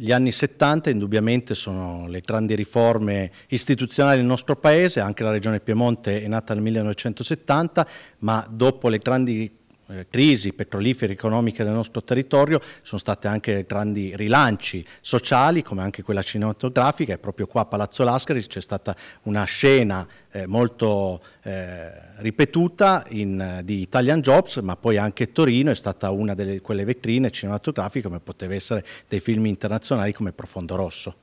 gli anni 70 indubbiamente sono le grandi riforme istituzionali del nostro Paese, anche la Regione Piemonte è nata nel 1970, ma dopo le grandi eh, crisi petrolifere economiche del nostro territorio sono state anche grandi rilanci sociali come anche quella cinematografica e proprio qua a Palazzo Lascari c'è stata una scena eh, molto eh, ripetuta in, eh, di Italian Jobs ma poi anche Torino è stata una delle quelle vetrine cinematografiche come poteva essere dei film internazionali come Profondo Rosso.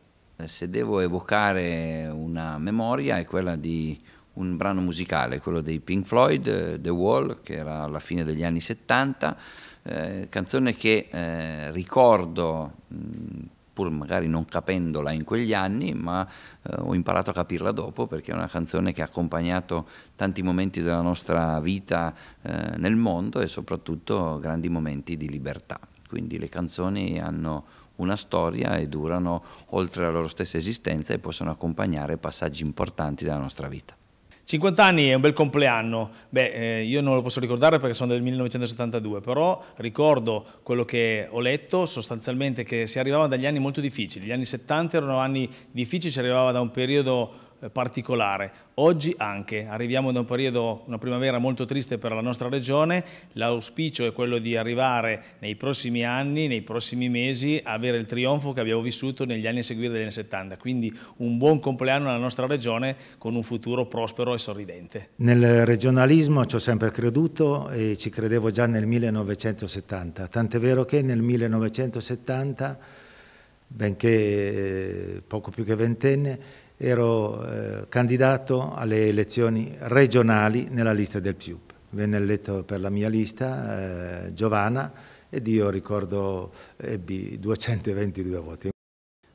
Se devo evocare una memoria è quella di un brano musicale, quello dei Pink Floyd, eh, The Wall, che era alla fine degli anni 70, eh, canzone che eh, ricordo, mh, pur magari non capendola in quegli anni, ma eh, ho imparato a capirla dopo perché è una canzone che ha accompagnato tanti momenti della nostra vita eh, nel mondo e soprattutto grandi momenti di libertà. Quindi le canzoni hanno una storia e durano oltre la loro stessa esistenza e possono accompagnare passaggi importanti della nostra vita. 50 anni è un bel compleanno, beh eh, io non lo posso ricordare perché sono del 1972, però ricordo quello che ho letto sostanzialmente che si arrivava dagli anni molto difficili, gli anni 70 erano anni difficili, si arrivava da un periodo eh, particolare. Oggi anche, arriviamo da un periodo, una primavera molto triste per la nostra regione, l'auspicio è quello di arrivare nei prossimi anni, nei prossimi mesi, a avere il trionfo che abbiamo vissuto negli anni a seguire degli anni 70, quindi un buon compleanno alla nostra regione con un futuro prospero e sorridente. Nel regionalismo ci ho sempre creduto e ci credevo già nel 1970, tant'è vero che nel 1970, benché eh, poco più che ventenne, ero eh, candidato alle elezioni regionali nella lista del PSUP. Venne eletto per la mia lista eh, Giovanna ed io ricordo ebbi 222 voti.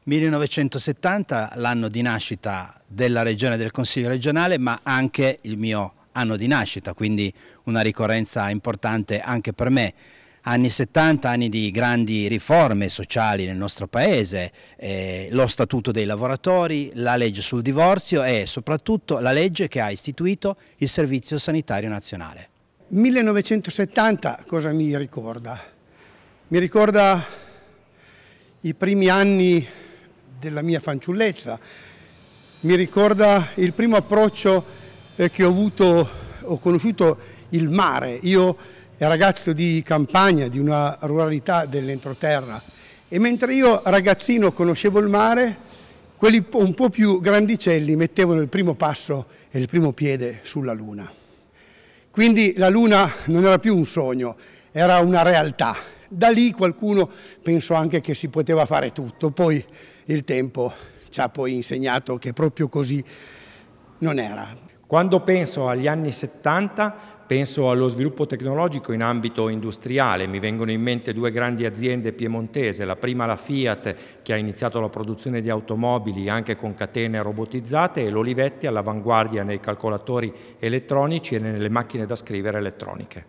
1970, l'anno di nascita della regione del Consiglio regionale, ma anche il mio anno di nascita, quindi una ricorrenza importante anche per me anni 70, anni di grandi riforme sociali nel nostro paese, eh, lo statuto dei lavoratori, la legge sul divorzio e soprattutto la legge che ha istituito il Servizio Sanitario Nazionale. 1970 cosa mi ricorda? Mi ricorda i primi anni della mia fanciullezza, mi ricorda il primo approccio eh, che ho avuto, ho conosciuto il mare. Io è ragazzo di campagna, di una ruralità dell'entroterra e mentre io ragazzino conoscevo il mare, quelli un po' più grandicelli mettevano il primo passo e il primo piede sulla Luna. Quindi la Luna non era più un sogno, era una realtà. Da lì qualcuno pensò anche che si poteva fare tutto, poi il tempo ci ha poi insegnato che proprio così non era. Quando penso agli anni 70 penso allo sviluppo tecnologico in ambito industriale, mi vengono in mente due grandi aziende piemontese, la prima la Fiat che ha iniziato la produzione di automobili anche con catene robotizzate e l'Olivetti all'avanguardia nei calcolatori elettronici e nelle macchine da scrivere elettroniche.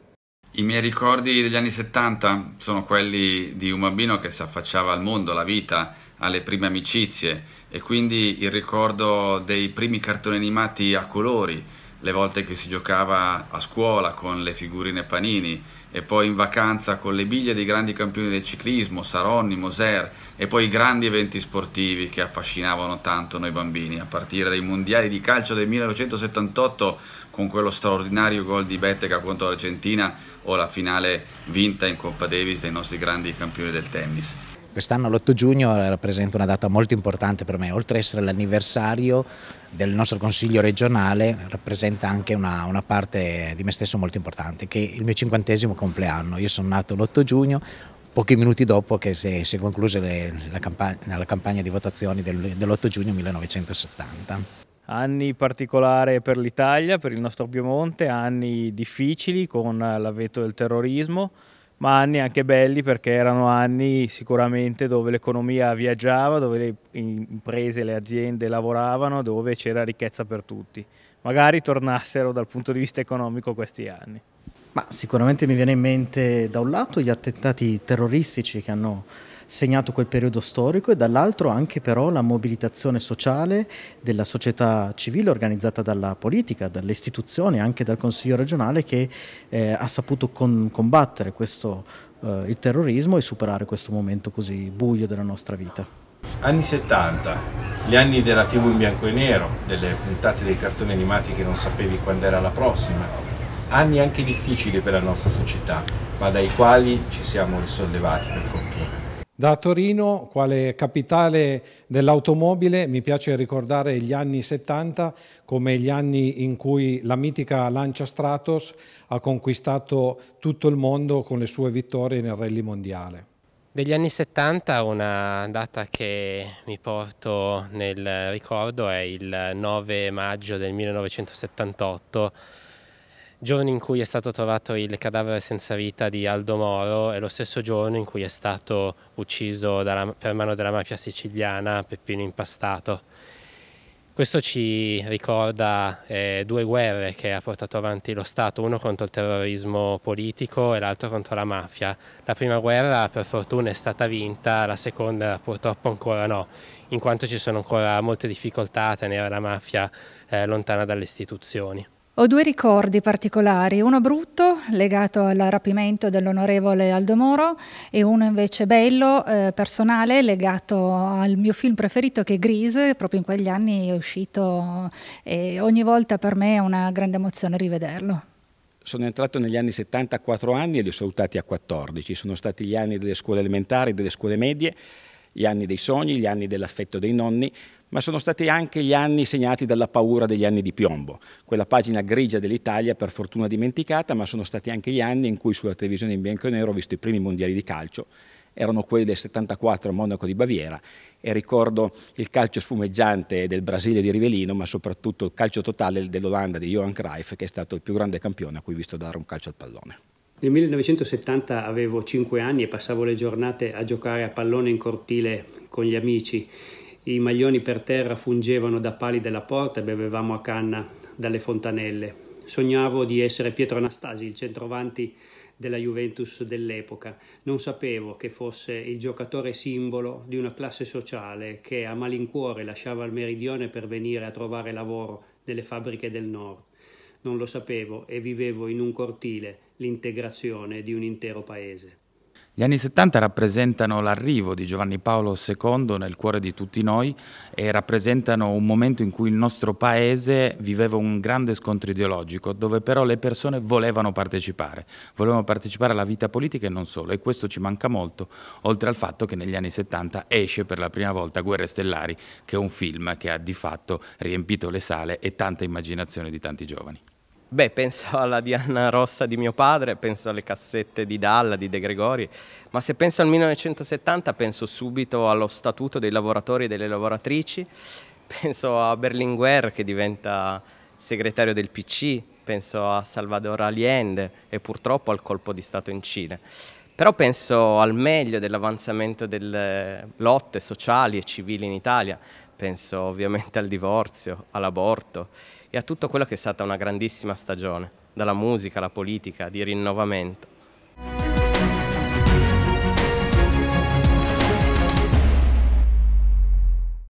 I miei ricordi degli anni 70 sono quelli di un bambino che si affacciava al mondo, alla vita, alle prime amicizie e quindi il ricordo dei primi cartoni animati a colori, le volte che si giocava a scuola con le figurine panini e poi in vacanza con le biglie dei grandi campioni del ciclismo, Saronni, Moser e poi i grandi eventi sportivi che affascinavano tanto noi bambini, a partire dai mondiali di calcio del 1978 con quello straordinario gol di Bettega contro l'Argentina o la finale vinta in Coppa Davis dai nostri grandi campioni del tennis. Quest'anno l'8 giugno rappresenta una data molto importante per me, oltre ad essere l'anniversario del nostro Consiglio regionale rappresenta anche una, una, parte di me stesso molto importante, che è il mio cinquantesimo compleanno. Io sono nato l'8 giugno, pochi minuti dopo che si, si è conclusa la, campagna, la campagna di votazioni del, dell'8 giugno 1970 anni particolari per l'Italia, per il nostro Piemonte, anni difficili con l'avvento del terrorismo, ma anni anche belli perché erano anni sicuramente dove l'economia viaggiava, dove le imprese, le aziende lavoravano, dove c'era ricchezza per tutti. Magari tornassero dal punto di vista economico questi anni. Ma sicuramente mi viene in mente da un lato gli attentati terroristici che hanno segnato quel periodo storico e dall'altro anche però la mobilitazione sociale della società civile organizzata dalla politica, dalle istituzioni, anche dal Consiglio regionale che eh, ha saputo con, combattere questo, eh, il terrorismo e superare questo momento così buio della nostra vita. Anni 70, gli anni della tv in bianco e nero, delle puntate dei cartoni animati che non sapevi quando era la prossima, anni anche difficili per la nostra società, ma dai quali ci siamo risollevati per fortuna. Da Torino, quale capitale dell'automobile, mi piace ricordare gli anni 70 come gli anni in cui la mitica Lancia Stratos ha conquistato tutto il mondo con le sue vittorie nel rally mondiale. Degli anni 70 una data che mi porto nel ricordo è il 9 maggio del 1978 giorno in cui è stato trovato il cadavere senza vita di Aldo Moro è lo stesso giorno in cui è stato ucciso dalla, per mano della mafia siciliana Peppino Impastato. Questo ci ricorda eh, due guerre che ha portato avanti lo Stato, uno contro il terrorismo politico e l'altro contro la mafia. La prima guerra per fortuna è stata vinta, la seconda purtroppo ancora no, in quanto ci sono ancora molte difficoltà a tenere la mafia eh, lontana dalle istituzioni. Ho due ricordi particolari, uno brutto legato al rapimento dell'onorevole Aldo Moro e uno invece bello, eh, personale, legato al mio film preferito che è Grease, proprio in quegli anni è uscito e ogni volta per me è una grande emozione rivederlo. Sono entrato negli anni 70 a 4 anni e li ho salutati a 14, sono stati gli anni delle scuole elementari, delle scuole medie, gli anni dei sogni, gli anni dell'affetto dei nonni, ma sono stati anche gli anni segnati dalla paura degli anni di piombo, quella pagina grigia dell'Italia per fortuna dimenticata, ma sono stati anche gli anni in cui sulla televisione in bianco e nero ho visto i primi mondiali di calcio, erano quelli del 74 a Monaco di Baviera e ricordo il calcio sfumeggiante del Brasile di Rivelino, ma soprattutto il calcio totale dell'Olanda di Johan Cruyff, che è stato il più grande campione a cui ho visto dare un calcio al pallone. Nel 1970 avevo 5 anni e passavo le giornate a giocare a pallone in cortile con gli amici i maglioni per terra fungevano da pali della porta e bevevamo a canna dalle fontanelle. Sognavo di essere Pietro Anastasi, il centrovanti della Juventus dell'epoca. Non sapevo che fosse il giocatore simbolo di una classe sociale che a malincuore lasciava il meridione per venire a trovare lavoro nelle fabbriche del nord. Non lo sapevo e vivevo in un cortile l'integrazione di un intero paese. Gli anni 70 rappresentano l'arrivo di Giovanni Paolo II nel cuore di tutti noi e rappresentano un momento in cui il nostro paese viveva un grande scontro ideologico, dove però le persone volevano partecipare, volevano partecipare alla vita politica e non solo, e questo ci manca molto, oltre al fatto che negli anni 70 esce per la prima volta Guerre Stellari, che è un film che ha di fatto riempito le sale e tanta immaginazione di tanti giovani. Beh, penso alla Diana Rossa di mio padre, penso alle cassette di Dalla, di De Gregori, ma se penso al 1970 penso subito allo Statuto dei lavoratori e delle lavoratrici, penso a Berlinguer che diventa segretario del PC, penso a Salvador Allende e purtroppo al colpo di Stato in Cile. Però penso al meglio dell'avanzamento delle lotte sociali e civili in Italia, penso ovviamente al divorzio, all'aborto e a tutto quello che è stata una grandissima stagione, dalla musica alla politica, di rinnovamento.